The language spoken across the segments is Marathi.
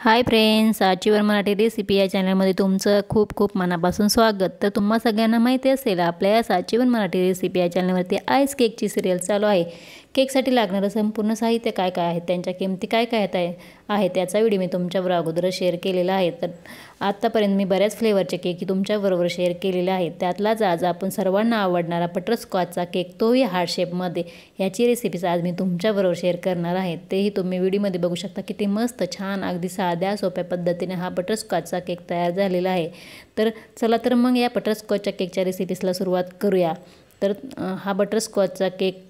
हाय फ्रेंड्स आजीवर मराठी रेसिपी या चॅनलमध्ये तुमचं खूप खूप मनापासून स्वागत तर तुम्हाला सगळ्यांना माहिती असेल आपल्या या साचीवर मराठी रेसिपी या चॅनलवरती आईस केकची सिरियल चालू आहे केकसाठी लागणारं संपूर्ण साहित्य काय काय आहे त्यांच्या किमती काय काय आहे आहे त्याचा व्हिडिओ मी तुमच्याबरोबर अगोदर शेअर केलेला आहे तर आत्तापर्यंत मी बऱ्याच फ्लेवरचे केक तुमच्याबरोबर शेअर केलेले आहेत त्यातलाच आज आपण सर्वांना आवडणारा बटरस्कॉचचा केक तोही हार्ड शेपमध्ये याची रेसिपीज आज मी तुमच्याबरोबर शेअर करणार आहे तेही तुम्ही व्हिडिओमध्ये बघू शकता किती मस्त छान अगदी साध्या सोप्या पद्धतीने हा बटरस्कॉचचा केक तयार झालेला आहे तर चला तर मग या बटरस्कॉचच्या केकच्या रेसिपीजला सुरुवात करूया तर हा बटरस्कॉचचा केक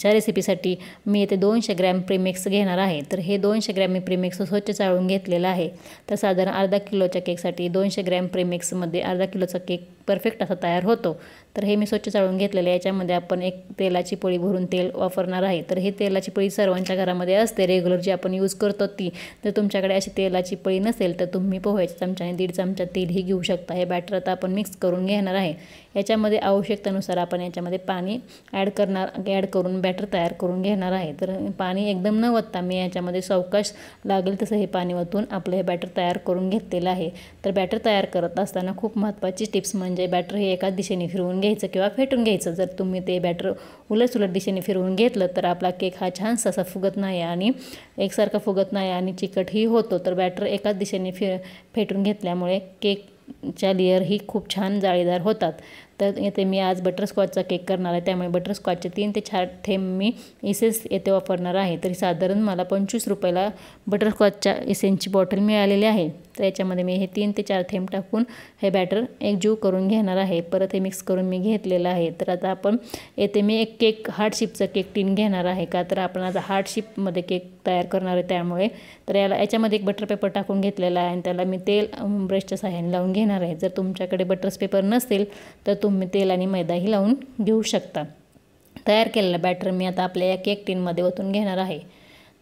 ज्या रेसिपीसाठी मी येथे दोनशे ग्रॅम प्रीमिक्स घेणार आहे तर हे दोनशे ग्रॅम मी प्रीमिक्स स्वच्छ चाळून घेतलेलं आहे तर साधारण अर्धा किलोच्या केकसाठी दोनशे ग्रॅम प्रीमिक्समध्ये अर्धा किलोचा केक परफेक्ट असा तयार होतो तर हे मी स्वच्छ चाळून घेतलेलं आहे याच्यामध्ये आपण एक तेलाची पोळी भरून तेल वापरणार आहे तर हे तेलाची पोळी सर्वांच्या घरामध्ये असते रेग्युलर जी आपण यूज करतो ती तर तुमच्याकडे अशी तेलाची पोळी नसेल तर तुम्ही पोह्याच्या आणि दीड चमचा तेलही घेऊ शकता हे बॅटर आता आपण मिक्स करून घेणार आहे याच्यामध्ये आवश्यकतेनुसार आपण याच्यामध्ये पाणी ॲड करणार ॲड करून बॅटर तयार करून घेणार आहे तर पाणी एकदम न वत्ता मी याच्यामध्ये सावकाश लागेल तसं हे पाणी वतून आपलं हे बॅटर तयार करून घेतलेलं आहे तर बॅटर तयार करत असताना खूप महत्त्वाची टिप्स म्हणजे म्हणजे बॅटर हे एकाच दिशेने फिरवून घ्यायचं किंवा फेटून घ्यायचं जर तुम्ही ते बॅटर उलट उलट दिशेने फिरवून घेतलं तर आपला केक हा छान ससा फुगत नाही आणि एकसारखा फुगत नाही आणि चिकटही होतो तर बॅटर एकाच दिशेने फि फेटून घेतल्यामुळे केक लेअरही ही खूप छान जाळीदार होतात तर येथे मी आज बटरस्कॉचचा केक करणार आहे त्यामुळे बटरस्कॉचचे तीन ते चार थेंब मी इसेस येथे वापरणार आहे तरी साधारण मला पंचवीस रुपयाला बटरस्कॉचच्या इसेंची बॉटल मिळालेली आहे तर याच्यामध्ये मी हे तीन ते चार थेंब टाकून हे बॅटर एकजीव करून घेणार आहे परत हे मिक्स करून मी घेतलेलं आहे तर आता आपण येथे मी एक केक हार्ड केक टीन घेणार आहे का तर आपण आता हार्ड केक तयार करणार आहे त्यामुळे तर याला याच्यामध्ये एक बटर पेपर टाकून घेतलेला आहे आणि त्याला मी तेल ब्रशच्या सहाय्याने लावून घेणार आहे जर तुमच्याकडे बटर्स पेपर नसेल तर तुम्ही तेल आणि मैदाही लावून घेऊ शकता तयार केलेला बॅटर मी आता आपल्या या केक टीनमध्ये ओतून घेणार आहे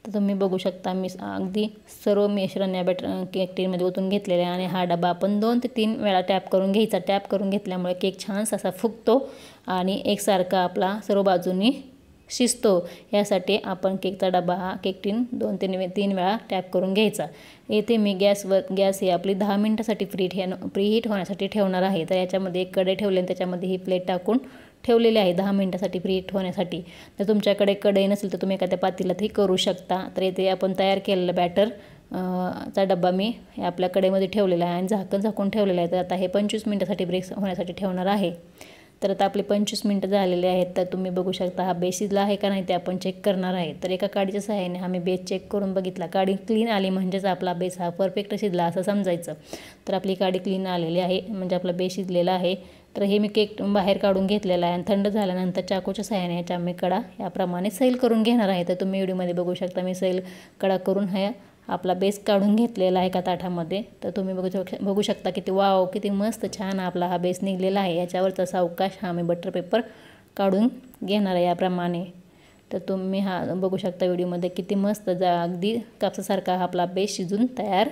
तर तुम्ही बघू शकता मी अगदी सर्व मिश्रण या बॅटर केक टीमध्ये ओतून घेतलेले आहे आणि हा डबा आपण दोन ते तीन वेळा टॅप करून घ्यायचा टॅप करून घेतल्यामुळे केक छान असा फुगतो आणि एकसारखा आपला सर्व बाजूनी शिजतो यासाठी आपण केकचा डबा हा केक टीन दोन तीन तीन वेळा टॅप करून घ्यायचा येथे मी गॅसवर गॅस ही आपली दहा मिनटासाठी फ्री ठे प्री हीट होण्यासाठी ठेवणार आहे तर याच्यामध्ये एक कडे ठेवले आणि त्याच्यामध्ये ही प्लेट टाकून ठेवलेले आहे दहा मिनटासाठी फ्री होण्यासाठी तर तुमच्याकडे कडई नसेल तर तुम्ही एखाद्या पातीला ते करू शकता तर इथे आपण तयार केलेलं बॅटर चा डब्बा मी आपल्या कडेमध्ये ठेवलेला आहे आणि झाकण झाकून ठेवलेला आहे तर आता हे पंचवीस मिनटासाठी ब्रेक होण्यासाठी ठेवणार आहे तर आता आपले पंचवीस मिनटं झालेले आहेत तर तुम्ही बघू शकता हा बेस शिजला आहे का नाही ते आपण चेक करणार आहे तर एका काडीच्या सहाय्याने आम्ही बेस चेक करून बघितला काडी क्लीन आली म्हणजेच आपला बेस हा परफेक्ट शिजला असं समजायचं तर आपली काडी क्लीन आलेली आहे म्हणजे आपला बेस शिजलेला आहे तर हे मी केक बाहेर काढून घेतलेला आहे आणि थंड झाल्यानंतर चाकूच्या सहाय्याने याच्या मी कडा याप्रमाणे सैल करून घेणार आहे तर तुम्ही व्हिडिओमध्ये बघू शकता मी सैल कडा करून ह्या आपला बेस काढून घेतलेला आहे का ताठामध्ये तर तुम्ही बघू शक बघू शकता किती वाव किती मस्त छान आपला हा बेस निघलेला आहे याच्यावरचा असा अवकाश हा मी बटर पेपर काढून घेणार आहे याप्रमाणे तर तुम्ही हा बघू शकता व्हिडिओमध्ये किती मस्त जा अगदी कापसासारखा हा आपला बेस शिजून तयार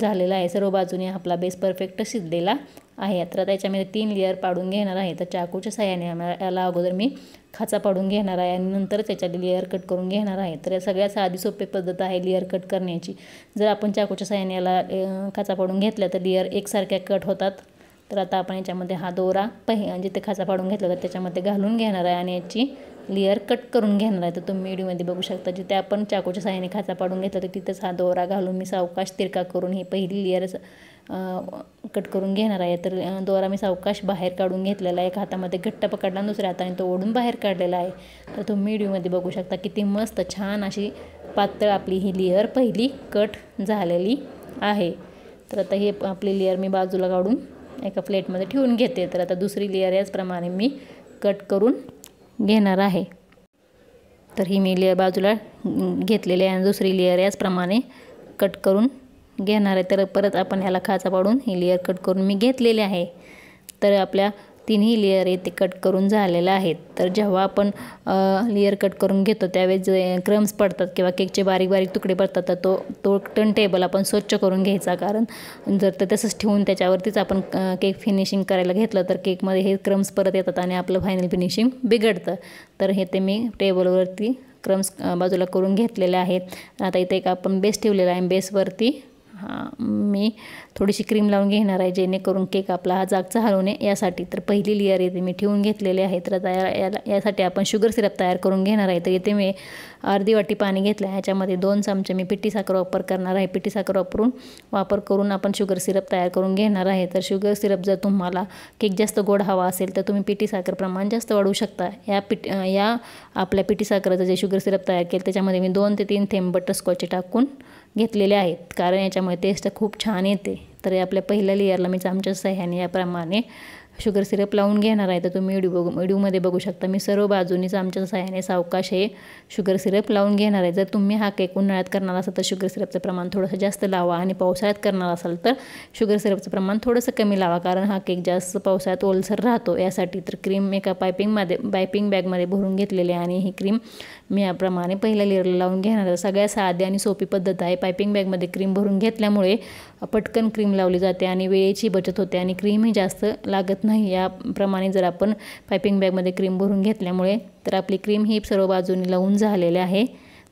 झालेला आहे सर्व बाजूने आपला बेस परफेक्ट शिजलेला आहे तर याच्यामध्ये तीन लेअर पाडून घेणार आहे तर चाकूच्या साह्याने याला अगोदर मी खाचा पाडून घेणार आहे आणि नंतर त्याच्यात लेअर कट करून घेणार आहे तर या सगळ्यात साधी सोपी पद्धत आहे लेअर कट करण्याची जर आपण चाकूच्या साह्याने याला खाचा पाडून घेतल्या तर लेअर एकसारख्या कट होतात तर आता आपण याच्यामध्ये हा दोरा पहि जिथे खाचा पाडून घेतला तर त्याच्यामध्ये घालून घेणार आहे आणि याची लेअर कट करून घेणार आहे तर तुम्ही व्हिडिओमध्ये बघू शकता जिथे आपण चाकूच्या साह्याने खाचा पाडून घेतला तर तिथंच हा दोरा घालून मी सावकाश तिरका करून ही पहिली लेअर कट करून घेणार आहे तर दोरा मी सावकाश बाहेर काढून घेतलेला आहे एक हातामध्ये घट्ट पकडला दुसऱ्या हाताने तो ओढून बाहेर काढलेला आहे तर तुम्ही व्हिडिओमध्ये बघू शकता किती मस्त छान अशी पातळ आपली ही लेअर पहिली कट झालेली आहे तर आता हे आपली लेअर मी बाजूला काढून एका प्लेटमध्ये ठेवून घेते तर आता दुसरी लेअर याचप्रमाणे मी कट करून घेणार आहे तर ही मी लेअर बाजूला घेतलेली आहे आणि दुसरी लेअर याचप्रमाणे कट करून घेणार आहे तर परत आपण ह्याला खाचा पाडून ही लेअर कट करून मी घेतलेली आहे तर आपल्या तिन्ही लेअर येथे कट करून झालेल्या आहेत तर जेव्हा आपण लेअर कट करून घेतो त्यावेळेस जे क्रम्स पडतात किंवा केकचे बारीक बारीक तुकडे पडतात तर तो तो टन टेबल आपण स्वच्छ करून घ्यायचा कारण जर तर तसंच ठेवून त्याच्यावरतीच आपण केक फिनिशिंग करायला घेतलं तर केकमध्ये हे क्रम्स परत येतात आणि आपलं फायनल फिनिशिंग बिघडतं तर हे ते मी टेबलवरती क्रम्स बाजूला करून घेतलेले आहेत आता इथे एक आपण बेस ठेवलेला आहे बेसवरती हा मी थोडीशी क्रीम लावून घेणार आहे जेणेकरून केक आपला हा जागचा हलवू यासाठी तर पहिली लेअर येते मी ठेवून घेतलेले आहे तर तयार याला यासाठी आपण शुगर सिरप तयार करून घेणार आहे तर येथे मी अर्धी वाटी पाणी घेतलं आहे ह्याच्यामध्ये दोन चमचे मी पिठी साखर वापर करणार आहे पिठी साखर वापरून वापर करून आपण शुगर सिरप तयार करून घेणार आहे तर शुगर सिरप जर तुम्हाला केक जास्त गोड हवा असेल तर तुम्ही पिठी साखर प्रमाण जास्त वाढवू शकता या पिठ या आपल्या पिठी साखरेचं जे शुगर सिरप तयार केलं त्याच्यामध्ये मी दोन ते तीन थेंब बटरस्कॉचे टाकून घेतलेले आहेत कारण याच्यामुळे टेस्ट खूप छान येते तर आपल्या पहिल्या लेअरला मी चमच्या सह्याने याप्रमाणे शुगर सिरप लावून घेणार आहे तर तुम्ही व्हिडिओ बघू व्हिडिओमध्ये बघू शकता मी सर्व बाजूनीच आमच्या सहाय्याने सावकाश हे शुगर सिरप लावून घेणार आहे जर तुम्ही हा केक उन्हाळ्यात करणार असाल तर शुगर सिरपचं प्रमाण थोडंसं जास्त लावा आणि पावसाळ्यात करणार असाल तर शुगर सिरपचं प्रमाण थोडंसं कमी लावा कारण हा केक जास्त पावसाळ्यात ओलसर राहतो यासाठी तर क्रीम एका पायपिंगमध्ये पायपिंग बॅगमध्ये भरून घेतलेली आहे आणि ही क्रीम मी याप्रमाणे पहिल्या लेअरला लावून घेणार आहे सगळ्यात साधी आणि सोपी पद्धत आहे पायपिंग बॅगमध्ये क्रीम भरून घेतल्यामुळे पटकन क्रीम लावली जाते आणि वेळेची बचत होते आणि क्रीमही जास्त लागत नाही याप्रमाणे जर आपण पायपिंग बॅगमध्ये क्रीम भरून घेतल्यामुळे तर आपली क्रीम ही सर्व बाजूनी लावून झालेली आहे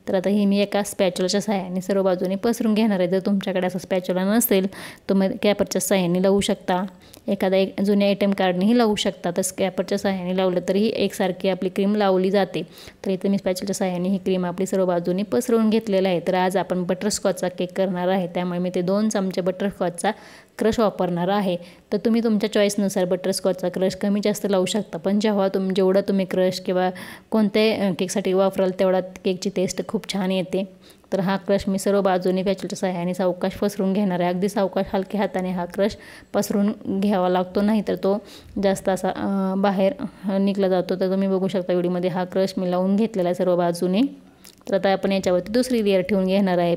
तर आता हे मी एका स्पॅच्युलाच्या सहाय्याने सर्व बाजूने पसरून घेणार आहे जर तुमच्याकडे असा स्पॅच्युला नसेल तुम्ही कॅपरच्या सहाय्याने लावू शकता एखादा एक जुन्या आयटम कार्डनेही लावू शकता तर स्कॅपरच्या सहाय्याने लावलं तरीही एकसारखी आपली क्रीम लावली जाते तर इथे मी स्पॅचलच्या सहाय्याने ही क्रीम आपली सर्व बाजूने पसरवून घेतलेलं आहे तर आज आपण बटरस्कॉचचा केक करणार आहे त्यामुळे मी ते दोन चमचे बटरस्कॉचचा क्रश वापरणार आहे तर तुम्ही तुमच्या चॉईसनुसार बटरस्कॉचचा क्रश कमी जास्त लावू शकता पण जेव्हा तुम जेवढा तुम्ही क्रश किंवा कोणत्याही केकसाठी वापराल तेवढा केकची टेस्ट खूप छान येते तर हा क्रश मी सर्व बाजूने पॅचलच्या सहाय्याने सावकाश पसरून घेणार आहे अगदी सावकाश हलक्या हाताने हा क्रश पसरून घ्यावा लागतो नाही तर तो जास्त असा बाहेर निघला जातो तर तुम्ही बघू शकता व्हिडिओमध्ये हा क्रश मी लावून घेतलेला आहे सर्व बाजूने तर आता आपण याच्यावरती दुसरी लेअर ठेवून घेणार आहे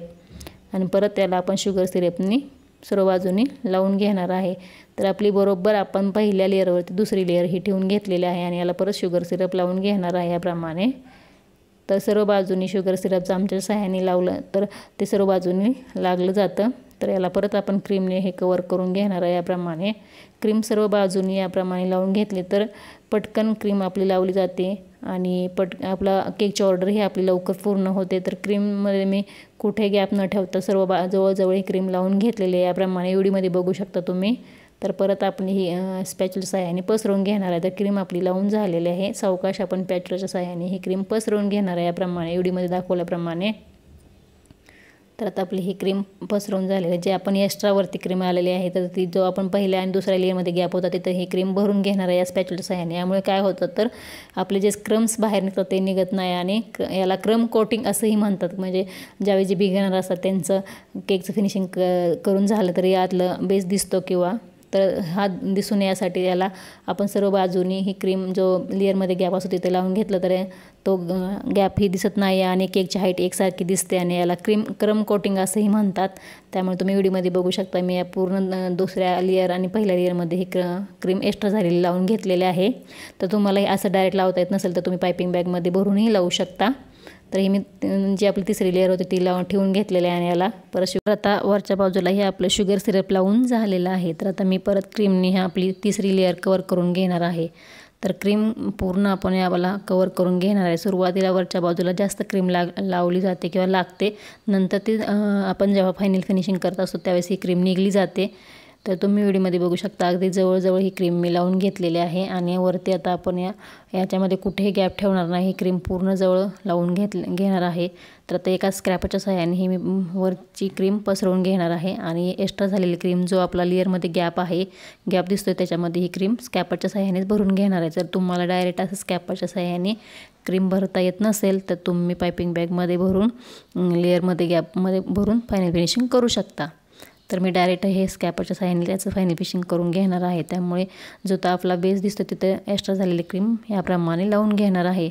आणि परत त्याला आपण शुगर सिरेपनी सर्व बाजूने लावून घेणार आहे तर आपली बरोबर आपण पहिल्या लेअरवरती दुसरी लेअर ही ठेवून घेतलेली आहे आणि याला परत शुगर सिरप लावून घेणार आहे याप्रमाणे तर सर्व बाजूनी शुगर सिरपचं आमच्या सहाय्याने लावलं तर ते सर्व बाजूनी लागलं जातं तर याला परत आपण क्रीमने हे कवर करून घेणार आहे याप्रमाणे क्रीम सर्व बाजूनी याप्रमाणे लावून घेतली तर पटकन क्रीम आपली लावली जाते आणि पट आपला केकची ऑर्डर ही आपली लवकर पूर्ण होते तर क्रीममध्ये मी कुठे गॅप न ठेवता सर्व बा जवळजवळ ही क्रीम लावून घेतलेली आहे याप्रमाणे एवढीमध्ये बघू शकता तुम्ही तर परत आपण ही स्पॅच्युलच्या सहाय्याने पसरवून घेणार आहे तर क्रीम आपली लावून झालेली आहे सावकाश आपण पॅचुलाच्या सहाय्याने ही क्रीम पसरवून घेणार आहे याप्रमाणे एवढीमध्ये दाखवल्याप्रमाणे तर आता आपली ही क्रीम पसरवून झालेली जे आपण एक्स्ट्रावरती क्रीम आलेली आहे तर ती जो आपण पहिल्या आणि दुसऱ्या लेअरमध्ये गॅप होता तिथं ही क्रीम भरून घेणार आहे या आहे साहाय्याने यामुळे काय होतं तर आपले जे क्रम्स बाहेर निघतात ते निघत नाही आणि याला क्रम कोटिंग असंही म्हणतात म्हणजे ज्यावेळी जे येणार असतात त्यांचं केकचं फिनिशिंग क करून झालं तरी यातलं बेस दिसतो किंवा तर हा दिसून यासाठी याला आपण सर्व बाजूनी ही क्रीम जो लेअरमध्ये गॅप असतो तिथे लावून घेतलं तर तो गॅप ही दिसत नाही आणि केकची हाईट एकसारखी दिसते आणि याला क्रीम क्रम कोटिंग असंही म्हणतात त्यामुळे तुम्ही व्हिडिओमध्ये बघू शकता मी या पूर्ण दुसऱ्या लेअर आणि पहिल्या लेअरमध्ये ही क्र क्रीम एक्स्ट्रा झालेली लावून घेतलेली आहे तर तुम्हाला असं डायरेक्ट लावता येत नसेल तर तुम्ही पायपिंग बॅगमध्ये भरूनही लावू शकता तर हे मी जी आपली तिसरी लेअर होती ती लावून ठेवून घेतलेली आहे आणि याला परत शुगर आता वरच्या बाजूला हे आपलं शुगर सिरप लावून झालेलं आहे तर आता मी परत क्रीमने ह्या आपली तिसरी लेअर कवर करून घेणार आहे तर क्रीम पूर्ण आपण याला कवर करून घेणार आहे सुरुवातीला वरच्या बाजूला जास्त क्रीम लाग लावली जाते किंवा लागते नंतर ती आपण जेव्हा फायनल फिनिशिंग करत असतो त्यावेळेस ही क्रीम निघली जाते तर तुम्ही व्हिडिओमध्ये बघू शकता अगदी जवळजवळ ही क्रीम मी लावून घेतलेली आहे आणि वरती आता आपण या याच्यामध्ये कुठेही गॅप ठेवणार नाही ही क्रीम पूर्ण जवळ लावून घेत घेणार आहे तर आता एका स्क्रॅपच्या सहाय्याने ही मी वरची क्रीम पसरवून घेणार आहे आणि एक्स्ट्रा झालेली क्रीम जो आपला लेअरमध्ये गॅप आहे गॅप दिसतो त्याच्यामध्ये ही क्रीम स्कॅपरच्या सहाय्यानेच भरून घेणार आहे जर तुम्हाला डायरेक्ट असं स्कॅपरच्या सहाय्याने क्रीम भरता येत नसेल तर तुम्ही पायपिंग बॅगमध्ये भरून लेअरमध्ये गॅपमध्ये भरून फायनल फिनिशिंग करू शकता तर मी डायरेक्ट हे स्कॅपरच्या साह्याने याचं फायनल फिशिंग करून घेणार आहे त्यामुळे जो तर आपला बेस दिसतो तिथं एक्स्ट्रा झालेली क्रीम याप्रमाणे लावून घेणार आहे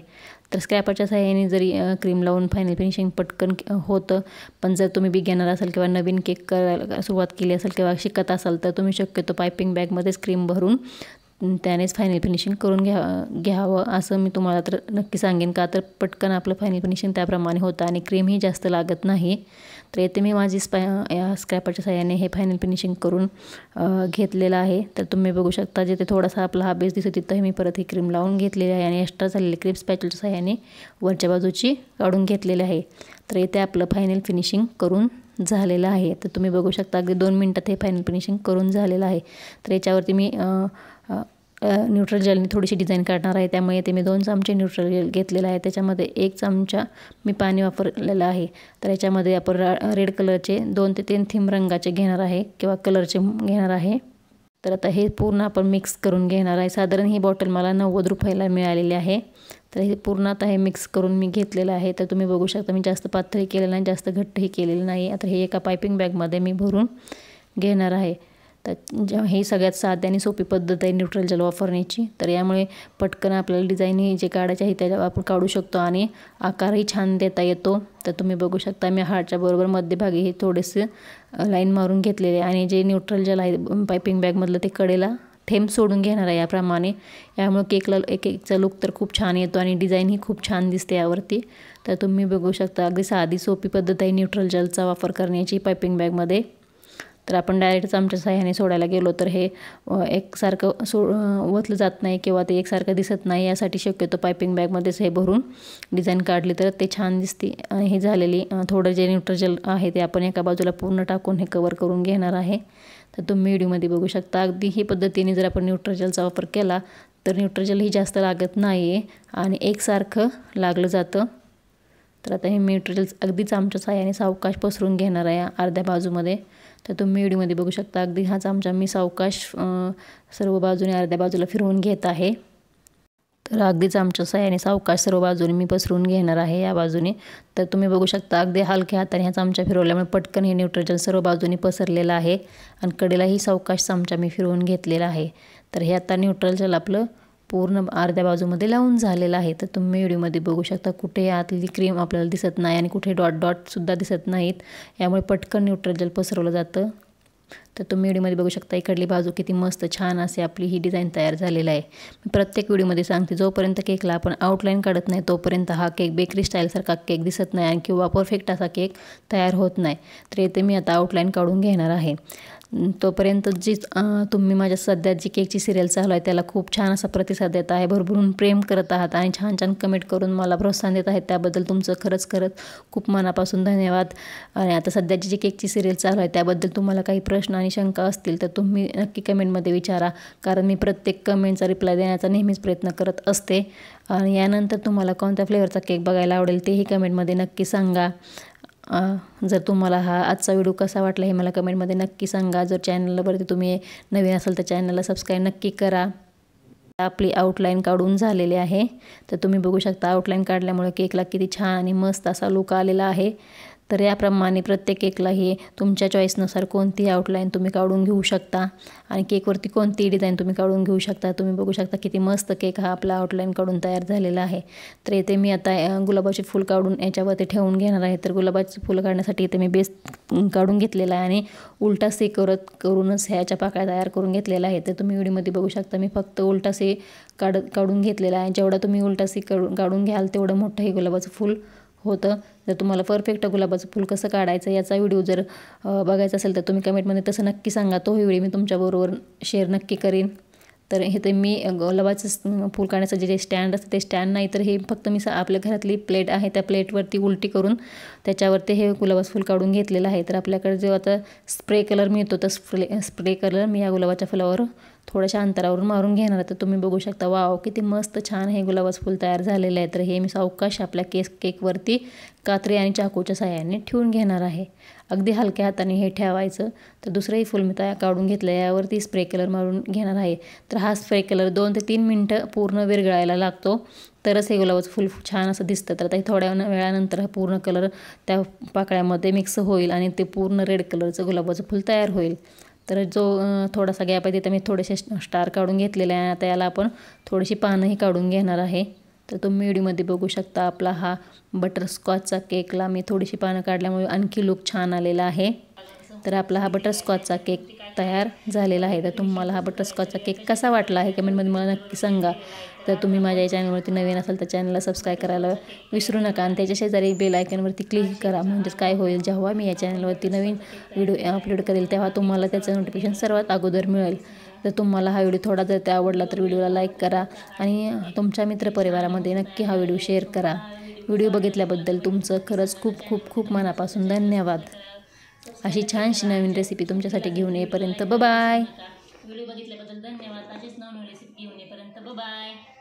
तर स्क्रॅपरच्या सहाय्याने जरी क्रीम लावून फायनल फिनिशिंग पटकन होतं पण जर तुम्ही बिगेनर असाल किंवा नवीन केक करायला सुरुवात केली असेल किंवा शिकत असाल तर तुम्ही शक्यतो पायपिंग बॅगमध्येच क्रीम भरून त्यानेच फायनल फिनिशिंग करून घ्या घ्यावं असं मी तुम्हाला तर नक्की सांगेन का तर पटकन आपलं फायनल फिनिशिंग त्याप्रमाणे होतं आणि क्रीमही जास्त लागत नाही तर येथे मी माझी स्पाय या स्क्रॅपरच्या साह्याने हे फायनल फिनिशिंग करून घेतलेलं आहे तर तुम्ही बघू शकता जिथे थोडासा आपला हा बेस दिसतो तिथंही मी परत ही क्रीम लावून घेतलेली आहे आणि एक्स्ट्रा झालेली क्रीम स्पॅचलच्या साह्याने वरच्या बाजूची काढून घेतलेली आहे तर येथे आपलं फायनल फिनिशिंग करून झालेलं आहे तर तुम्ही बघू शकता अगदी दोन मिनटात हे फायनल फिनिशिंग करून झालेलं आहे तर याच्यावरती मी न्यूट्रल जेलने थोडीशी डिझाईन काढणार आहे त्यामुळे ते मी दोन चमचे न्यूट्रल जेल घेतलेलं आहे त्याच्यामध्ये एक चमचा मी पाणी वापरलेलं आहे तर याच्यामध्ये आपण रेड कलरचे दोन ते तीन थीम रंगाचे घेणार आहे किंवा कलरचे घेणार आहे तर आता हे पूर्ण आपण मिक्स करून घेणार आहे साधारण ही बॉटल मला नव्वद रुपयाला मिळालेली आहे तर हे पूर्ण आता हे मिक्स करून मी घेतलेलं आहे तर तुम्ही बघू शकता मी जास्त पातळी केलेलं नाही जास्त घट्टही केलेलं नाही आता हे एका पायपिंग बॅगमध्ये मी भरून घेणार आहे तर हे सगळ्यात साधी आणि सोपी पद्धत आहे न्यूट्रल जल वापरण्याची तर यामुळे पटकन आपल्याला डिझाईन हे जे काढायचे आहे त्याला आपण काढू शकतो आणि आकारही छान देता येतो तर तुम्ही बघू शकता मी हाडच्या बरोबर मध्यभागी हे थोडेसे लाईन मारून घेतलेले आणि जे न्यूट्रल जल आहे पायपिंग बॅगमधलं ते कडेला थेंब सोडून घेणार आहे याप्रमाणे यामुळे केकला एक एकचा लुक तर खूप छान येतो आणि डिझाईन ही खूप छान दिसते यावरती तर तुम्ही बघू शकता अगदी साधी सोपी पद्धत आहे न्यूट्रल जलचा वापर करण्याची पायपिंग बॅगमध्ये तर आपण डायरेक्ट चमच्या साह्याने सोडायला गेलो तर हे एकसारखं सो वतलं जात नाही किंवा ते एकसारखं दिसत नाही यासाठी शक्यतो पायपिंग बॅगमध्येच हे भरून डिझाईन काढली तर ते छान दिसते हे झालेली थोडं जे न्यूट्रजल आहे ते आपण एका बाजूला पूर्ण टाकून हे कवर करून घेणार आहे तर तुम्ही व्हिडिओमध्ये बघू शकता अगदी ही पद्धतीने जर आपण न्यूट्रजलचा वापर केला तर ही जास्त लागत नाही आहे आणि एकसारखं लागलं जातं तर आता हे न्यूट्रजल अगदीच आमच्या साह्याने सावकाश पसरून घेणार आहे अर्ध्या बाजूमध्ये तर तुम्ही व्हिडिओमध्ये बघू शकता अगदी हाच आमचा मी सावकाश सर्व बाजूने अर्ध्या बाजूला फिरवून घेत आहे तर अगदीच आमच्या सह्याने सावकाश सर्व बाजूने मी पसरून घेणार आहे या बाजूने तर तुम्ही बघू शकता अगदी हलक्या हाताने हा आमच्या फिरवल्यामुळे पटकन हे न्यूट्रजन सर्व बाजूने पसरलेलं आहे आणि कडेलाही सावकाश चमचा मी फिरवून घेतलेला आहे तर हे आता न्यूट्रल आपलं पूर्ण अर्ध्या बाजूमध्ये लावून झालेला आहे तर तुम्ही व्हिडिओमध्ये बघू शकता कुठे आतली क्रीम आपल्याला दिसत नाही आणि कुठे डॉट डॉटसुद्धा दिसत नाहीत यामुळे पटकन न्यूट्रल जल पसरवलं जातं तर तुम्ही व्हिडिओमध्ये बघू शकता इकडली बाजू किती मस्त छान असे आपली ही डिझाईन तयार झालेली आहे मी प्रत्येक व्हिडिओमध्ये सांगते जोपर्यंत केकला आपण आउटलाईन काढत नाही तोपर्यंत हा केक बेकरी स्टाईलसारखा केक दिसत नाही आणि किंवा परफेक्ट असा केक तयार होत नाही तर येथे मी आता आउटलाईन काढून घेणार आहे तोपर्यंत जी तुम्ही माझ्या सध्या जी केकची सिरियल चालू आहे त्याला खूप छान असा प्रतिसाद देत आहे भरभरून प्रेम करत आहात आणि छान छान कमेंट करून मला प्रोत्साहन देत आहेत त्याबद्दल तुमचं खरंच खरंच खूप मनापासून धन्यवाद आणि आता सध्याची जी केकची सिरियल चालू आहे त्याबद्दल तुम्हाला काही प्रश्न आणि शंका असतील तर तुम्ही नक्की कमेंटमध्ये विचारा कारण मी प्रत्येक कमेंटचा रिप्लाय देण्याचा नेहमीच प्रयत्न करत असते आणि यानंतर तुम्हाला कोणत्या फ्लेवरचा केक बघायला आवडेल तेही कमेंटमध्ये नक्की सांगा जर तुम्हाला हा आजचा व्हिडिओ कसा वाटला हे मला कमेंटमध्ये नक्की सांगा जर चॅनलवरती तुम्ही नवीन असाल तर चॅनलला सबस्क्राईब नक्की करा आपली आउटलाईन काढून झालेली आहे तर तुम्ही बघू शकता आउटलाईन काढल्यामुळे केकला किती छान आणि मस्त असा लुक आलेला आहे तर याप्रमाणे प्रत्येक केकलाही तुमच्या चॉईसनुसार कोणती आउटलाईन तुम्ही काढून घेऊ शकता आणि केकवरती कोणती डिझाईन तुम्ही काढून घेऊ शकता तुम्ही बघू शकता किती मस्त केक हा आपला आउटलाईन काढून तयार झालेला आहे तर इथे मी आता गुलाबाचे फूल काढून याच्यावरती ठेवून घेणार आहे तर गुलाबाचे फुलं काढण्यासाठी इथे मी बेस काढून घेतलेला आहे आणि उलटा से करत करूनच ह्याच्या पाकळ्या तयार करून घेतलेला आहे तर तुम्ही व्हिडिओमध्ये बघू शकता मी फक्त उलटा से काढ काढून घेतलेला आहे जेवढा तुम्ही उलटा से काढून घ्याल तेवढं मोठं हे गुलाबाचं फूल होतं जर तुम्हाला परफेक्ट गुलाबाचं फूल कसं काढायचं याचा व्हिडिओ जर बघायचा असेल तर तुम्ही कमेंटमध्ये तसं नक्की सांगा तो व्हिडिओ मी तुमच्याबरोबर शेअर नक्की करीन तर हे तर मी गुलाबाचं फूल काढण्याचं जे स्टँड असतं ते स्टँड नाही तर हे फक्त मी आपल्या घरातली प्लेट आहे त्या प्लेटवरती उलटी करून त्याच्यावरती हे गुलाबाचं फूल काढून घेतलेलं आहे तर आपल्याकडे जो आता स्प्रे कलर मिळतो तर स्प्रे स्प्रे कलर मी या गुलाबाच्या फुलावर थोड्याशा अंतरावरून मारून घेणार आहे तर तुम्ही बघू शकता वाव किती मस्त छान हे गुलाबाचं फूल तयार झालेलं आहे तर हे मी सावकाश आपल्या केस केकवरती कात्री आणि चाकूच्या साह्याने ठेवून घेणार आहे अगदी हलक्या हाताने हे ठेवायचं तर दुसरंही फुल मी तया काढून घेतलं यावरती स्प्रे कलर मारून घेणार आहे तर हा स्प्रे कलर दोन ते तीन मिनटं पूर्ण विरघळायला लागतो तरच हे गुलाबाचं फुल छान असं दिसतं तर आता थोड्या वेळानंतर हा पूर्ण कलर त्या पाकळ्यामध्ये मिक्स होईल आणि ते पूर्ण रेड कलरचं गुलाबाचं फुल तयार होईल तर जो थोडासा गॅप आहे तिथं मी थोडेसे स्टार काढून घेतलेले आहे आता याला आपण थोडीशी पानंही काढून घेणार आहे तर तुम्ही व्हिडिओमध्ये बघू शकता आपला हा बटरस्कॉचचा केकला मी थोडीशी पानं काढल्यामुळे आणखी लुक छान आलेला आहे तर आपला हा बटरस्कॉचचा केक तयार झालेला आहे तर तुम्हाला हा बटरस्कॉचचा केक कसा वाटला आहे कमेंटमध्ये मला नक्की सांगा तर तुम्ही माझ्या या चॅनलवरती नवीन असाल तर चॅनलला सबस्क्राईब करायला विसरू नका आणि त्याच्या शेजारी बेल आयकनवरती क्लिक करा म्हणजेच काय होईल जेव्हा मी या चॅनलवरती नवीन व्हिडिओ अपलोड करेल तेव्हा तुम्हाला त्याचं नोटिफिकेशन सर्वात अगोदर मिळेल जर तुम्हाला हा व्हिडिओ थोडा जर ते आवडला तर व्हिडिओला लाईक करा आणि तुमच्या मित्रपरिवारामध्ये नक्की हा व्हिडिओ शेअर करा व्हिडिओ बघितल्याबद्दल तुमचं खरंच खूप खूप खूप मनापासून धन्यवाद अशी छानशी नवीन रेसिपी तुमच्यासाठी घेऊन येईपर्यंत बाय व्हिडिओ बघितल्याबद्दल धन्यवाद अशीच नवीन रेसिपी घेऊन येईपर्यंत बाय